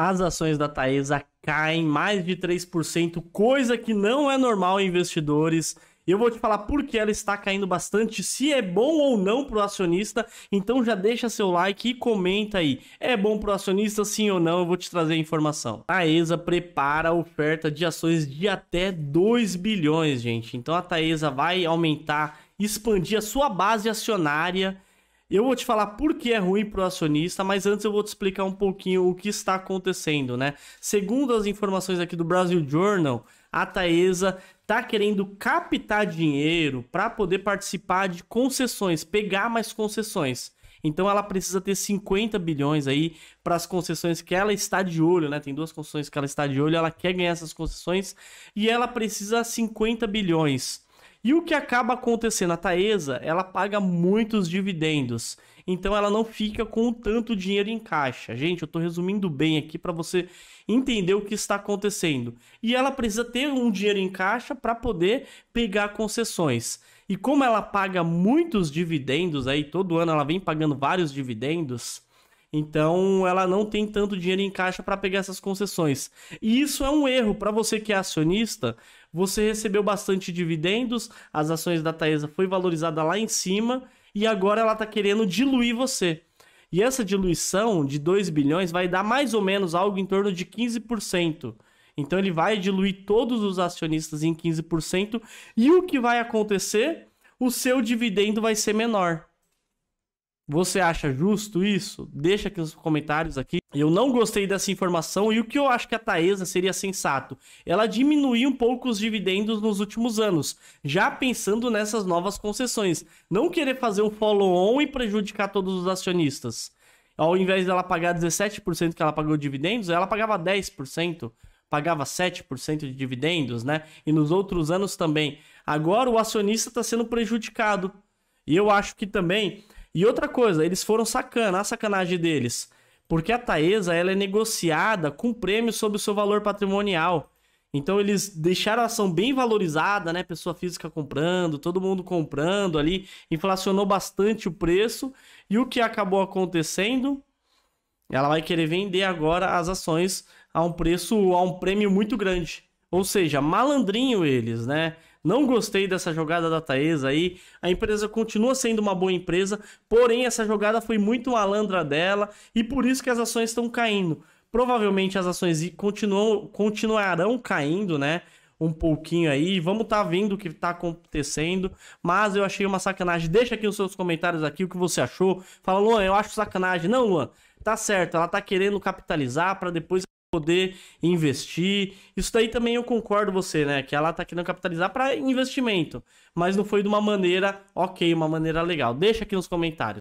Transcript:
as ações da Taesa caem mais de 3%, coisa que não é normal em investidores. Eu vou te falar por que ela está caindo bastante, se é bom ou não para o acionista. Então já deixa seu like e comenta aí. É bom para o acionista, sim ou não? Eu vou te trazer a informação. A prepara a oferta de ações de até 2 bilhões, gente. Então a Taesa vai aumentar, expandir a sua base acionária eu vou te falar por que é ruim para o acionista, mas antes eu vou te explicar um pouquinho o que está acontecendo, né? Segundo as informações aqui do Brasil Journal, a Taesa está querendo captar dinheiro para poder participar de concessões, pegar mais concessões. Então ela precisa ter 50 bilhões aí para as concessões que ela está de olho, né? Tem duas concessões que ela está de olho, ela quer ganhar essas concessões e ela precisa 50 bilhões. E o que acaba acontecendo? A Taesa, ela paga muitos dividendos. Então ela não fica com tanto dinheiro em caixa. Gente, eu estou resumindo bem aqui para você entender o que está acontecendo. E ela precisa ter um dinheiro em caixa para poder pegar concessões. E como ela paga muitos dividendos aí, todo ano ela vem pagando vários dividendos, então ela não tem tanto dinheiro em caixa para pegar essas concessões. E isso é um erro para você que é acionista. Você recebeu bastante dividendos, as ações da Taesa foi valorizada lá em cima e agora ela está querendo diluir você. E essa diluição de 2 bilhões vai dar mais ou menos algo em torno de 15%. Então ele vai diluir todos os acionistas em 15% e o que vai acontecer? O seu dividendo vai ser menor. Você acha justo isso? Deixa aqui nos comentários aqui. Eu não gostei dessa informação e o que eu acho que a Taesa seria sensato? Ela diminuiu um pouco os dividendos nos últimos anos, já pensando nessas novas concessões. Não querer fazer um follow-on e prejudicar todos os acionistas. Ao invés dela pagar 17% que ela pagou de dividendos, ela pagava 10% pagava 7% de dividendos, né? E nos outros anos também. Agora o acionista está sendo prejudicado. E eu acho que também e outra coisa, eles foram sacana, a sacanagem deles. Porque a Taesa ela é negociada com prêmio sobre o seu valor patrimonial. Então eles deixaram a ação bem valorizada, né? Pessoa física comprando, todo mundo comprando ali, inflacionou bastante o preço. E o que acabou acontecendo? Ela vai querer vender agora as ações a um preço, a um prêmio muito grande. Ou seja, malandrinho eles, né? Não gostei dessa jogada da Taesa aí. A empresa continua sendo uma boa empresa, porém essa jogada foi muito malandra dela e por isso que as ações estão caindo. Provavelmente as ações continuam, continuarão caindo, né? Um pouquinho aí, vamos estar tá vendo o que está acontecendo, mas eu achei uma sacanagem. Deixa aqui nos seus comentários aqui o que você achou. Fala, Luan, eu acho sacanagem. Não, Luan, tá certo, ela tá querendo capitalizar para depois poder investir. Isso daí também eu concordo você, né? Que ela tá querendo capitalizar para investimento, mas não foi de uma maneira ok, uma maneira legal. Deixa aqui nos comentários.